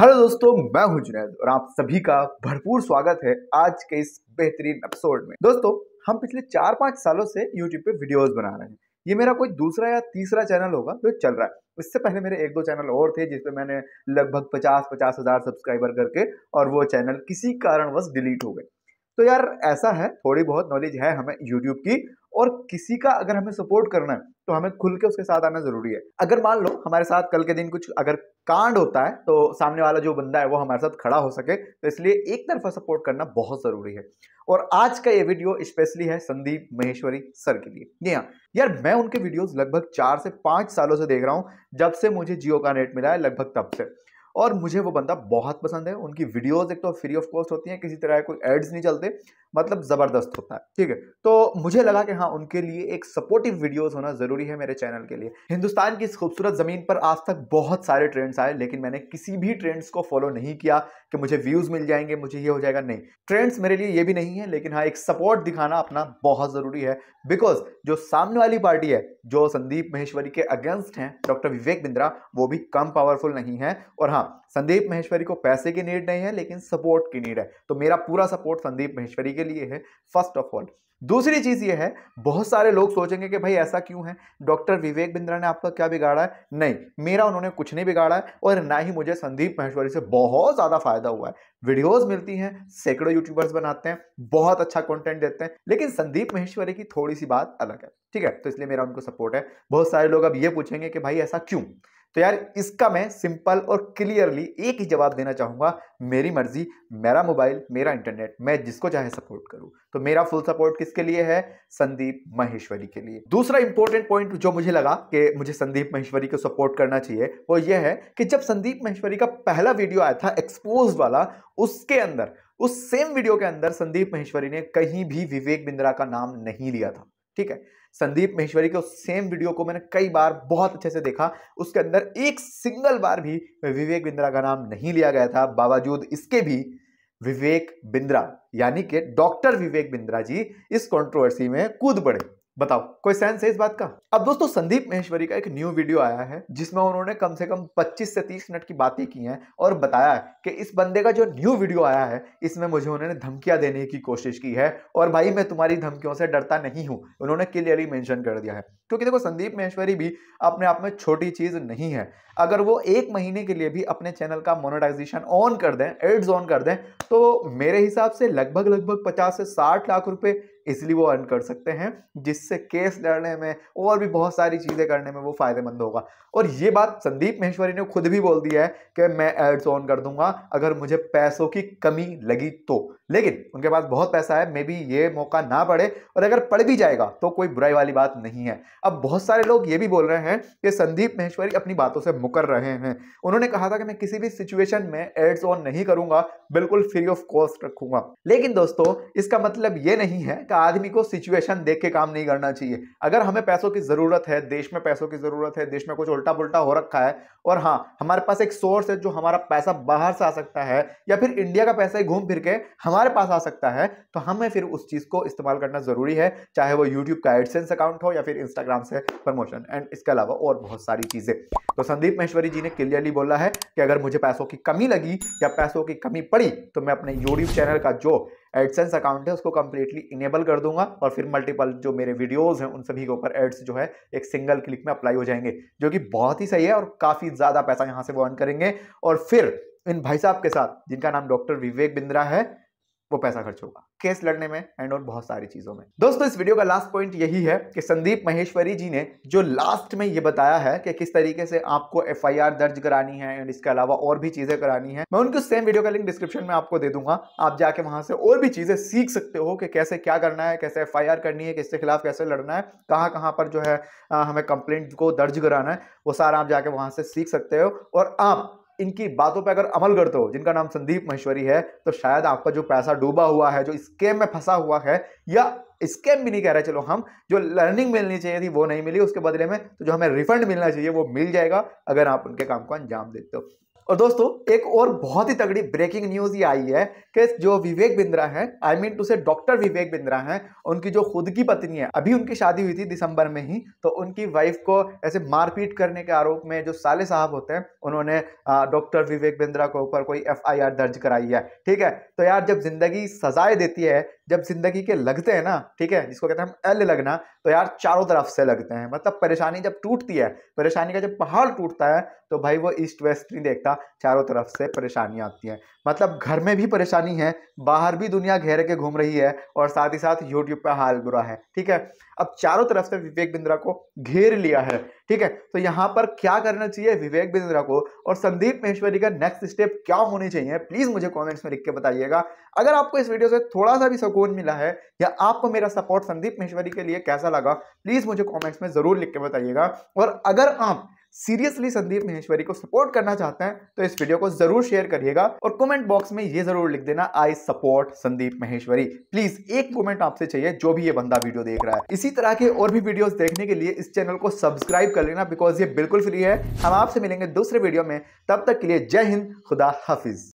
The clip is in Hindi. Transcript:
हेलो दोस्तों मैं हूं जुनैद और आप सभी का भरपूर स्वागत है आज के इस बेहतरीन एपिसोड में दोस्तों हम पिछले चार पाँच सालों से यूट्यूब पे वीडियोस बना रहे हैं ये मेरा कोई दूसरा या तीसरा चैनल होगा जो चल रहा है इससे पहले मेरे एक दो चैनल और थे जिसपे मैंने लगभग पचास पचास हज़ार सब्सक्राइबर करके और वो चैनल किसी कारणवश डिलीट हो गए तो यार ऐसा है थोड़ी बहुत नॉलेज है हमें यूट्यूब की और किसी का अगर हमें सपोर्ट करना है तो हमें खुल के उसके साथ आना जरूरी है अगर मान लो हमारे साथ कल के दिन कुछ अगर कांड होता है तो सामने वाला जो बंदा है वो हमारे साथ खड़ा हो सके तो इसलिए एक तरफा सपोर्ट करना बहुत ज़रूरी है और आज का ये वीडियो स्पेशली है संदीप महेश्वरी सर के लिए जी हाँ यार मैं उनके वीडियोस लगभग चार से पांच सालों से देख रहा हूँ जब से मुझे जियो का नेट मिला है लगभग तब से और मुझे वो बंदा बहुत पसंद है उनकी वीडियोस एक तो फ्री ऑफ कॉस्ट होती हैं किसी तरह के कोई एड्स नहीं चलते मतलब ज़बरदस्त होता है ठीक है तो मुझे लगा कि हाँ उनके लिए एक सपोर्टिव वीडियोस होना ज़रूरी है मेरे चैनल के लिए हिंदुस्तान की इस खूबसूरत ज़मीन पर आज तक बहुत सारे ट्रेंड्स आए लेकिन मैंने किसी भी ट्रेंड्स को फॉलो नहीं किया कि मुझे व्यूज़ मिल जाएंगे मुझे ये हो जाएगा नहीं ट्रेंड्स मेरे लिए ये भी नहीं है लेकिन हाँ एक सपोर्ट दिखाना अपना बहुत ज़रूरी है बिकॉज जो सामने वाली पार्टी है जो संदीप महेश्वरी के अगेंस्ट हैं डॉक्टर विवेक बिंद्रा वो भी कम पावरफुल नहीं है और हाँ हाँ संदीप महेश्वरी को पैसे की नीड नहीं है लेकिन सपोर्ट की नीड है तो मेरा पूरा सपोर्ट संदीप महेश्वरी के लिए है फर्स्ट ऑफ ऑल दूसरी चीज ये है बहुत सारे लोग सोचेंगे कि भाई ऐसा क्यों है डॉक्टर विवेक बिंद्रा ने आपका क्या बिगाड़ा है नहीं मेरा उन्होंने कुछ नहीं बिगाड़ा है और ना ही मुझे संदीप महेश्वरी से बहुत ज़्यादा फायदा हुआ है वीडियोस मिलती हैं सैकड़ों यूट्यूबर्स बनाते हैं बहुत अच्छा कंटेंट देते हैं लेकिन संदीप महेश्वरी की थोड़ी सी बात अलग है ठीक है तो इसलिए मेरा उनको सपोर्ट है बहुत सारे लोग अब ये पूछेंगे कि भाई ऐसा क्यों तो यार इसका मैं सिंपल और क्लियरली एक ही जवाब देना चाहूँगा मेरी मर्जी मेरा मोबाइल मेरा इंटरनेट मैं जिसको चाहे सपोर्ट करूँ तो मेरा फुल सपोर्ट किसके लिए है संदीप महेश्वरी के लिए दूसरा इंपॉर्टेंट पॉइंट जो मुझे लगा कि मुझे संदीप महेश्वरी को सपोर्ट करना चाहिए वो ये है कि जब संदीप महेश्वरी का पहला वीडियो आया था एक्सपोज वाला उसके अंदर उस सेम वीडियो के अंदर संदीप महेश्वरी ने कहीं भी विवेक बिंद्रा का नाम नहीं लिया था ठीक है संदीप महेश्वरी के उस सेम वीडियो को मैंने कई बार बहुत अच्छे से देखा उसके अंदर एक सिंगल बार भी विवेक बिंद्रा का नाम नहीं लिया गया था बावजूद इसके भी विवेक बिंद्रा यानी कि डॉक्टर विवेक बिंद्रा जी इस कंट्रोवर्सी में कूद पड़े बताओ कोई सेंस है इस बात का अब दोस्तों संदीप महेश्वरी का एक न्यू वीडियो आया है जिसमें उन्होंने कम से कम 25 से 30 मिनट की बातें की हैं और बताया कि इस बंदे का जो न्यू वीडियो आया है इसमें मुझे उन्होंने धमकियां देने की कोशिश की है और भाई मैं तुम्हारी धमकियों से डरता नहीं हूँ उन्होंने क्लियरली मैंशन कर दिया है क्योंकि देखो संदीप महेश्वरी भी अपने आप में छोटी चीज नहीं है अगर वो एक महीने के लिए भी अपने चैनल का मोनोटाइजेशन ऑन कर दें एड्स ऑन कर दें तो मेरे हिसाब से लगभग लगभग पचास से साठ लाख रुपए इजिली वो अर्न कर सकते हैं जिससे केस लड़ने में और भी बहुत सारी चीज़ें करने में वो फ़ायदेमंद होगा और ये बात संदीप महेश्वरी ने खुद भी बोल दिया है कि मैं एड्स ऑन कर दूंगा अगर मुझे पैसों की कमी लगी तो लेकिन उनके पास बहुत पैसा है मे बी ये मौका ना पड़े और अगर पड़ भी जाएगा तो कोई बुराई वाली बात नहीं है अब बहुत सारे लोग ये भी बोल रहे हैं कि संदीप महेश्वरी अपनी बातों से मुकर रहे हैं उन्होंने कहा था कि मैं किसी भी सिचुएशन में एड्स ऑन नहीं करूंगा बिल्कुल फ्री ऑफ कॉस्ट रखूंगा लेकिन दोस्तों इसका मतलब ये नहीं है का आदमी को सिचुएशन देख के काम नहीं करना चाहिए अगर हमें पैसों की ज़रूरत है देश में पैसों की ज़रूरत है देश में कुछ उल्टा पुल्टा हो रखा है और हाँ हमारे पास एक सोर्स है जो हमारा पैसा बाहर से आ सकता है या फिर इंडिया का पैसा ही घूम फिर के हमारे पास आ सकता है तो हमें फिर उस चीज़ को इस्तेमाल करना ज़रूरी है चाहे वो यूट्यूब का एडसेंस अकाउंट हो या फिर इंस्टाग्राम से प्रमोशन एंड इसके अलावा और बहुत सारी चीज़ें तो संदीप महेश्वरी जी ने क्लियरली बोला है कि अगर मुझे पैसों की कमी लगी या पैसों की कमी पड़ी तो मैं अपने यूट्यूब चैनल का जो एडसेंस अकाउंट है उसको कंप्लीटली इनेबल कर दूंगा और फिर मल्टीपल जो मेरे वीडियोज़ हैं उन सभी के ऊपर एड्स जो है एक सिंगल क्लिक में अप्लाई हो जाएंगे जो कि बहुत ही सही है और काफ़ी ज़्यादा पैसा यहाँ से वो अर्न करेंगे और फिर इन भाई साहब के साथ जिनका नाम डॉक्टर विवेक बिंद्रा है वो पैसा खर्च होगा केस लड़ने में एंड और बहुत सारी चीज़ों में दोस्तों इस वीडियो का लास्ट पॉइंट यही है कि संदीप महेश्वरी जी ने जो लास्ट में ये बताया है कि किस तरीके से आपको एफ दर्ज करानी है एंड इसके अलावा और भी चीज़ें करानी है मैं उनके सेम वीडियो का लिंक डिस्क्रिप्शन में आपको दे दूंगा आप जाके वहां से और भी चीज़ें सीख सकते हो कि कैसे क्या करना है कैसे एफ करनी है किसके खिलाफ कैसे लड़ना है कहाँ कहाँ पर जो है हमें कंप्लेंट को दर्ज कराना है वो सारा आप जाके वहां से सीख सकते हो और आप इनकी बातों पर अगर अमल करते हो जिनका नाम संदीप महेश्वरी है तो शायद आपका जो पैसा डूबा हुआ है जो स्कैम में फंसा हुआ है या स्कैम भी नहीं कह रहे चलो हम जो लर्निंग मिलनी चाहिए थी वो नहीं मिली उसके बदले में तो जो हमें रिफंड मिलना चाहिए वो मिल जाएगा अगर आप उनके काम को अंजाम देते हो और दोस्तों एक और बहुत ही तगड़ी ब्रेकिंग न्यूज ये आई है कि जो विवेक बिंद्रा है I mean to say doctor Vivek Bindra है उनकी जो खुद की पत्नी है अभी उनकी शादी हुई थी दिसंबर में ही तो उनकी वाइफ को ऐसे मारपीट करने के आरोप में जो साले साहब होते हैं उन्होंने डॉक्टर विवेक बिंद्रा के ऊपर कोई एफ दर्ज कराई है ठीक है तो यार जब जिंदगी सजाए देती है जब जिंदगी के लगते हैं ना ठीक है जिसको कहते हैं हम एल लगना तो यार चारों तरफ से लगते हैं मतलब परेशानी जब टूटती है परेशानी का जब पहाड़ टूटता है तो भाई वो ईस्ट वेस्ट नहीं देखता चारों तरफ से परेशानी आती है मतलब घर में भी परेशानी है बाहर भी दुनिया घेर के घूम रही है और साथ ही साथ यूट्यूब पर हाल बुरा है ठीक है अब चारों तरफ से विवेक बिंद्रा को घेर लिया है ठीक है तो यहाँ पर क्या करना चाहिए विवेक बिंद्रा को और संदीप महेश्वरी का नेक्स्ट स्टेप क्या होने चाहिए प्लीज मुझे कॉमेंट्स में लिख के बताइएगा अगर आपको इस वीडियो से थोड़ा सा भी सुकून मिला है या आपको मेरा सपोर्ट संदीप महेश्वरी के लिए कैसा लगा प्लीज मुझे कॉमेंट्स में जरूर लिख के बताइएगा और अगर आप सीरियसली संदीप महेश्वरी को सपोर्ट करना चाहते हैं तो इस वीडियो को जरूर शेयर करिएगा और कमेंट बॉक्स में ये जरूर लिख देना I support Sandeep Maheshwari please एक कमेंट आपसे चाहिए जो भी ये बंदा वीडियो देख रहा है इसी तरह के और भी वीडियोस देखने के लिए इस चैनल को सब्सक्राइब कर लेना बिकॉज ये बिल्कुल फ्री है हम आपसे मिलेंगे दूसरे वीडियो में तब तक के लिए जय हिंद खुदा हाफिज